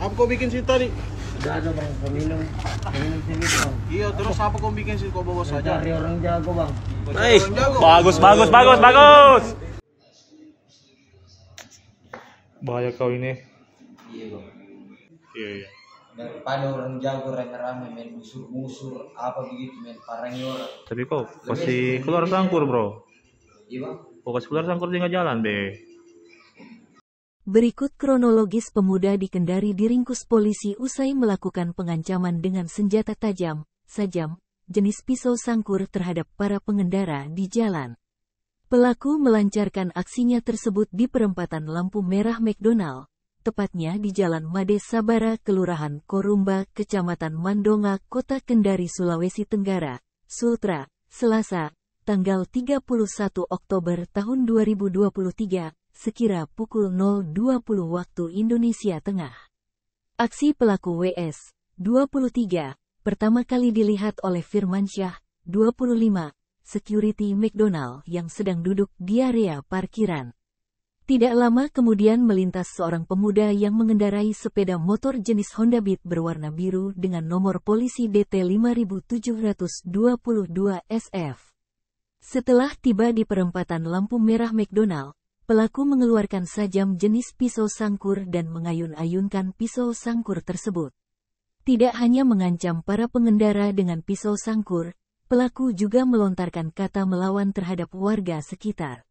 Apa kau bikin sih tadi? Gak ada bang, peminum minum sini gitu, bang Iya, terus apa kau bikin sih Kau bawa saja? Cari orang jago bang Cari Bagus, bagus, bagus, bagus Bahaya kau ini Iya bang Iya, iya daripada orang jago rame-rame main musur-musur apa begitu main parang orang tapi kok kasih keluar sangkur bro iya bang kok kasih keluar sangkur dia nggak jalan be Berikut kronologis pemuda di Kendari diringkus polisi usai melakukan pengancaman dengan senjata tajam, sajam, jenis pisau sangkur terhadap para pengendara di jalan. Pelaku melancarkan aksinya tersebut di perempatan lampu merah McDonald, tepatnya di Jalan Made Sabara, Kelurahan Korumba, Kecamatan Mandonga, Kota Kendari, Sulawesi Tenggara, Sultra, Selasa, tanggal 31 Oktober tahun 2023 sekira pukul 02:00 waktu Indonesia Tengah. Aksi pelaku WS, 23, pertama kali dilihat oleh Firman Syah 25, security McDonald yang sedang duduk di area parkiran. Tidak lama kemudian melintas seorang pemuda yang mengendarai sepeda motor jenis Honda Beat berwarna biru dengan nomor polisi DT 5722 SF. Setelah tiba di perempatan lampu merah McDonald, Pelaku mengeluarkan sajam jenis pisau sangkur dan mengayun-ayunkan pisau sangkur tersebut. Tidak hanya mengancam para pengendara dengan pisau sangkur, pelaku juga melontarkan kata melawan terhadap warga sekitar.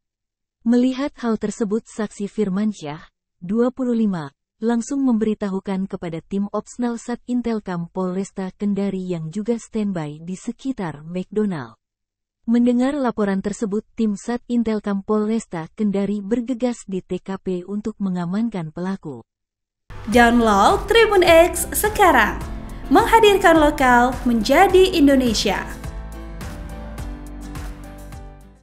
Melihat hal tersebut saksi Firmansyah, 25, langsung memberitahukan kepada tim Opsnal Sat Intelkam Polresta Kendari yang juga standby di sekitar McDonald. Mendengar laporan tersebut, tim Sat Intel Kampolresta Kendari bergegas di TKP untuk mengamankan pelaku. Download Tribun X sekarang, menghadirkan lokal menjadi Indonesia.